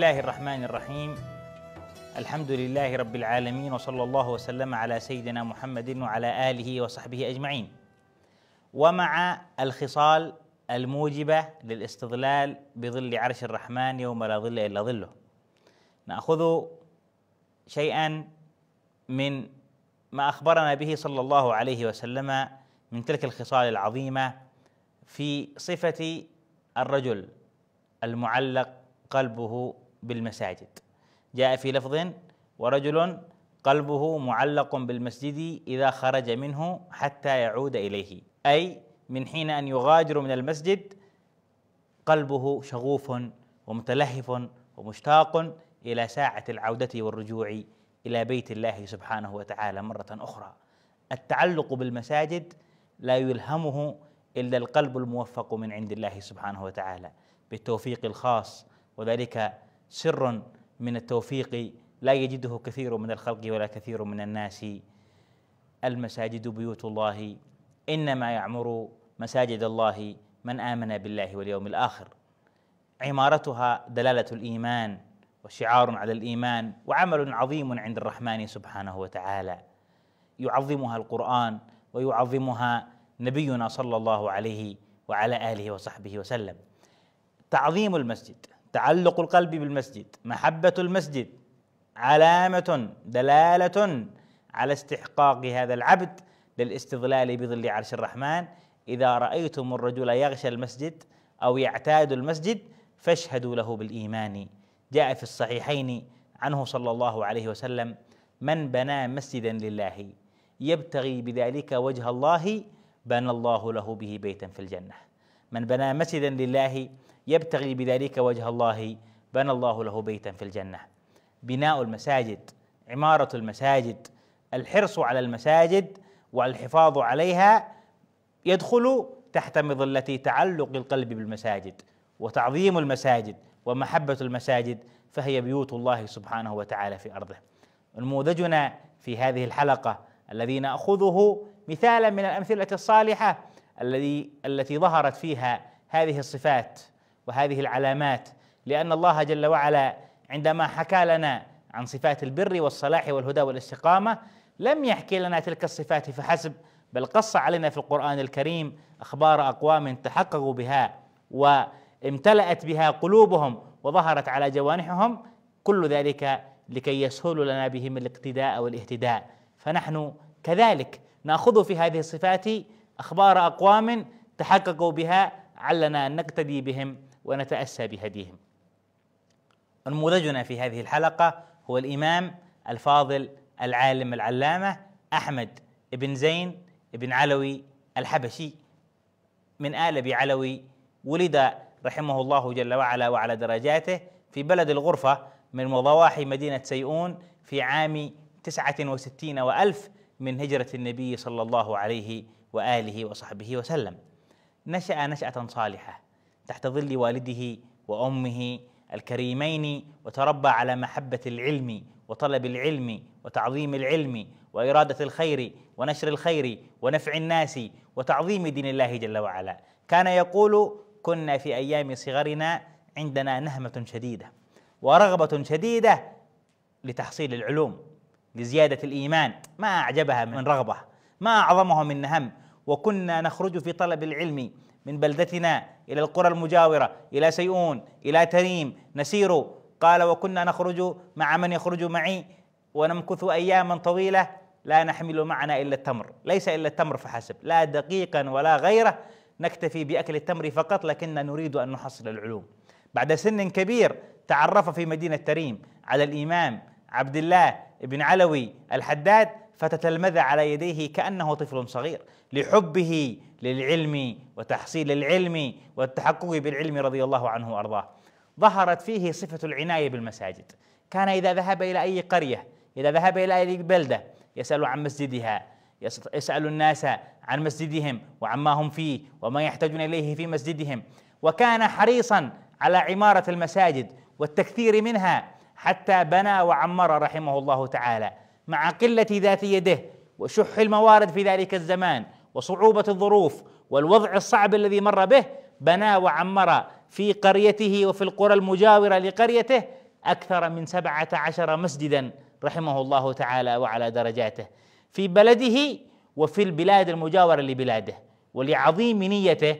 الله الرحمن الرحيم الحمد لله رب العالمين وصلى الله وسلم على سيدنا محمد وعلى اله وصحبه اجمعين ومع الخصال الموجبه للاستظلال بظل عرش الرحمن يوم لا ظل الا ظله ناخذ شيئا من ما اخبرنا به صلى الله عليه وسلم من تلك الخصال العظيمه في صفه الرجل المعلق قلبه بالمساجد جاء في لفظ ورجل قلبه معلق بالمسجد إذا خرج منه حتى يعود إليه أي من حين أن يغادر من المسجد قلبه شغوف ومتلهف ومشتاق إلى ساعة العودة والرجوع إلى بيت الله سبحانه وتعالى مرة أخرى التعلق بالمساجد لا يلهمه إلا القلب الموفق من عند الله سبحانه وتعالى بالتوفيق الخاص وذلك سر من التوفيق لا يجده كثير من الخلق ولا كثير من الناس المساجد بيوت الله انما يعمر مساجد الله من امن بالله واليوم الاخر عمارتها دلاله الايمان وشعار على الايمان وعمل عظيم عند الرحمن سبحانه وتعالى يعظمها القران ويعظمها نبينا صلى الله عليه وعلى اله وصحبه وسلم تعظيم المسجد تعلق القلب بالمسجد محبه المسجد علامه دلاله على استحقاق هذا العبد للاستظلال بظل عرش الرحمن اذا رايتم الرجل يغشى المسجد او يعتاد المسجد فاشهدوا له بالايمان جاء في الصحيحين عنه صلى الله عليه وسلم من بنى مسجدا لله يبتغي بذلك وجه الله بنى الله له به بيتا في الجنه من بنى مسجدا لله يبتغي بذلك وجه الله بنى الله له بيتا في الجنه بناء المساجد عماره المساجد الحرص على المساجد والحفاظ عليها يدخل تحت مظله تعلق القلب بالمساجد وتعظيم المساجد ومحبه المساجد فهي بيوت الله سبحانه وتعالى في ارضه. نموذجنا في هذه الحلقه الذي ناخذه مثالا من الامثله الصالحه الذي التي ظهرت فيها هذه الصفات وهذه العلامات لأن الله جل وعلا عندما حكى لنا عن صفات البر والصلاح والهدى والاستقامة لم يحكي لنا تلك الصفات فحسب بل قص علينا في القرآن الكريم أخبار أقوام تحققوا بها وامتلأت بها قلوبهم وظهرت على جوانحهم كل ذلك لكي يسهل لنا بهم الاقتداء والاهتداء فنحن كذلك ناخذ في هذه الصفات اخبار اقوام تحققوا بها علنا ان نقتدي بهم ونتأسى بهديهم نموذجنا في هذه الحلقة هو الإمام الفاضل العالم العلامة أحمد بن زين بن علوي الحبشي من آل علوي ولد رحمه الله جل وعلا وعلى درجاته في بلد الغرفة من مضواحي مدينة سيئون في عام تسعة وستين وألف من هجرة النبي صلى الله عليه وآله وصحبه وسلم نشأ نشأة صالحة تحت ظل والده وامه الكريمين وتربى على محبه العلم وطلب العلم وتعظيم العلم واراده الخير ونشر الخير ونفع الناس وتعظيم دين الله جل وعلا كان يقول كنا في ايام صغرنا عندنا نهمه شديده ورغبه شديده لتحصيل العلوم لزياده الايمان ما اعجبها من رغبه ما اعظمها من نهم وكنا نخرج في طلب العلم من بلدتنا إلى القرى المجاورة إلى سيئون إلى تريم نسير قال وكنا نخرج مع من يخرج معي ونمكث أياما طويلة لا نحمل معنا إلا التمر ليس إلا التمر فحسب لا دقيقا ولا غيره نكتفي بأكل التمر فقط لكننا نريد أن نحصل العلوم بعد سن كبير تعرف في مدينة تريم على الإمام عبد الله بن علوي الحداد فتتلمذ على يديه كانه طفل صغير لحبه للعلم وتحصيل العلم والتحقق بالعلم رضي الله عنه وارضاه ظهرت فيه صفه العنايه بالمساجد كان اذا ذهب الى اي قريه اذا ذهب الى اي بلده يسال عن مسجدها يسال الناس عن مسجدهم وعما هم فيه وما يحتاجون اليه في مسجدهم وكان حريصا على عماره المساجد والتكثير منها حتى بنى وعمر رحمه الله تعالى مع قله ذات يده وشح الموارد في ذلك الزمان وصعوبه الظروف والوضع الصعب الذي مر به بنى وعمر في قريته وفي القرى المجاوره لقريته اكثر من سبعه عشر مسجدا رحمه الله تعالى وعلى درجاته في بلده وفي البلاد المجاوره لبلاده ولعظيم نيته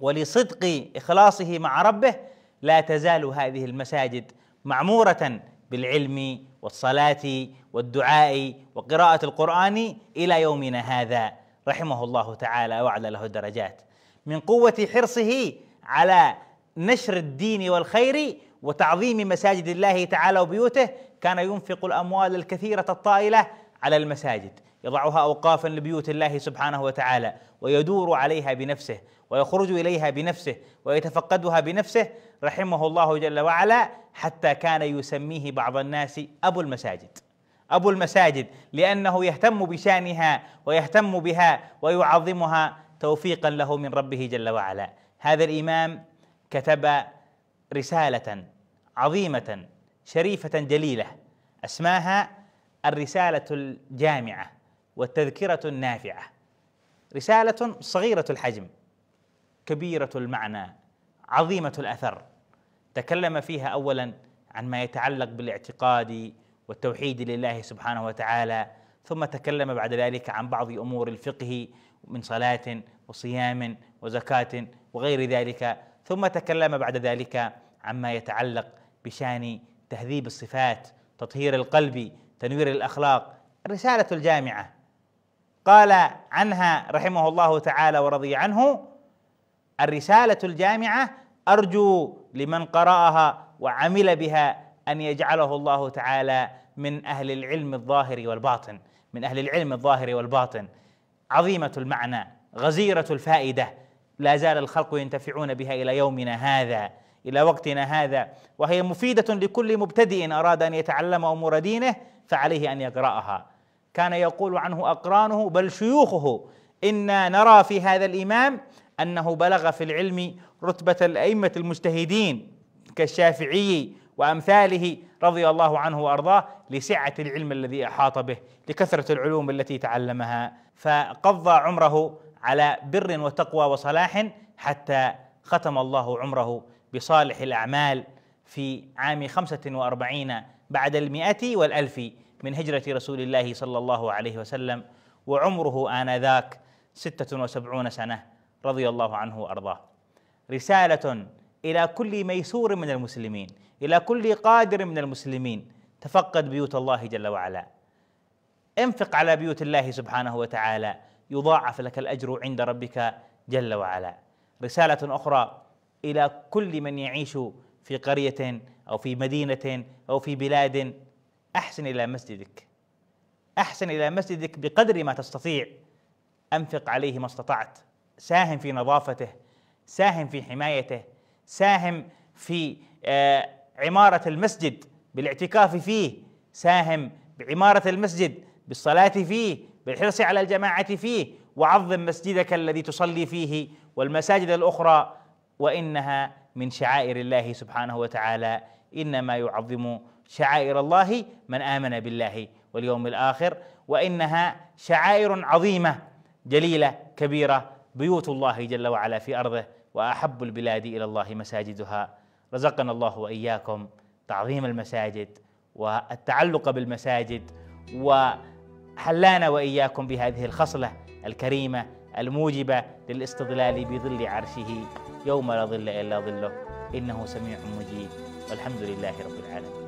ولصدق اخلاصه مع ربه لا تزال هذه المساجد معموره بالعلم والصلاة والدعاء وقراءة القرآن إلى يومنا هذا رحمه الله تعالى وعلى له الدرجات من قوة حرصه على نشر الدين والخير وتعظيم مساجد الله تعالى وبيوته كان ينفق الأموال الكثيرة الطائلة على المساجد يضعها أوقافا لبيوت الله سبحانه وتعالى ويدور عليها بنفسه ويخرج اليها بنفسه ويتفقدها بنفسه رحمه الله جل وعلا حتى كان يسميه بعض الناس ابو المساجد ابو المساجد لانه يهتم بشانها ويهتم بها ويعظمها توفيقا له من ربه جل وعلا هذا الامام كتب رساله عظيمه شريفه جليله اسماها الرساله الجامعه والتذكره النافعه رساله صغيره الحجم كبيرة المعنى عظيمة الأثر تكلم فيها أولا عن ما يتعلق بالاعتقاد والتوحيد لله سبحانه وتعالى ثم تكلم بعد ذلك عن بعض امور الفقه من صلاه وصيام وزكاه وغير ذلك ثم تكلم بعد ذلك عما يتعلق بشان تهذيب الصفات تطهير القلب تنوير الاخلاق الرساله الجامعه قال عنها رحمه الله تعالى ورضي عنه الرساله الجامعه ارجو لمن قراها وعمل بها ان يجعله الله تعالى من اهل العلم الظاهر والباطن من اهل العلم الظاهر والباطن عظيمه المعنى غزيره الفائده لا زال الخلق ينتفعون بها الى يومنا هذا الى وقتنا هذا وهي مفيده لكل مبتدئ اراد ان يتعلم امور دينه فعليه ان يقراها كان يقول عنه اقرانه بل شيوخه انا نرى في هذا الامام انه بلغ في العلم رتبه الائمه المجتهدين كالشافعي وامثاله رضي الله عنه وارضاه لسعه العلم الذي احاط به لكثره العلوم التي تعلمها فقضى عمره على بر وتقوى وصلاح حتى ختم الله عمره بصالح الاعمال في عام 45 بعد المئة والألف من هجرة رسول الله صلى الله عليه وسلم وعمره آنذاك ستة وسبعون سنة رضي الله عنه وارضاه رساله الى كل ميسور من المسلمين الى كل قادر من المسلمين تفقد بيوت الله جل وعلا انفق على بيوت الله سبحانه وتعالى يضاعف لك الاجر عند ربك جل وعلا رساله اخرى الى كل من يعيش في قريه او في مدينه او في بلاد احسن الى مسجدك احسن الى مسجدك بقدر ما تستطيع انفق عليه ما استطعت ساهم في نظافته ساهم في حمايته ساهم في آه، عماره المسجد بالاعتكاف فيه ساهم بعماره المسجد بالصلاه فيه بالحرص على الجماعه فيه وعظم مسجدك الذي تصلي فيه والمساجد الاخرى وانها من شعائر الله سبحانه وتعالى انما يعظم شعائر الله من امن بالله واليوم الاخر وانها شعائر عظيمه جليله كبيره بيوت الله جل وعلا في ارضه واحب البلاد الى الله مساجدها رزقنا الله واياكم تعظيم المساجد والتعلق بالمساجد وحلانا واياكم بهذه الخصله الكريمه الموجبه للاستظلال بظل عرشه يوم لا ظل الا ظله انه سميع مجيب والحمد لله رب العالمين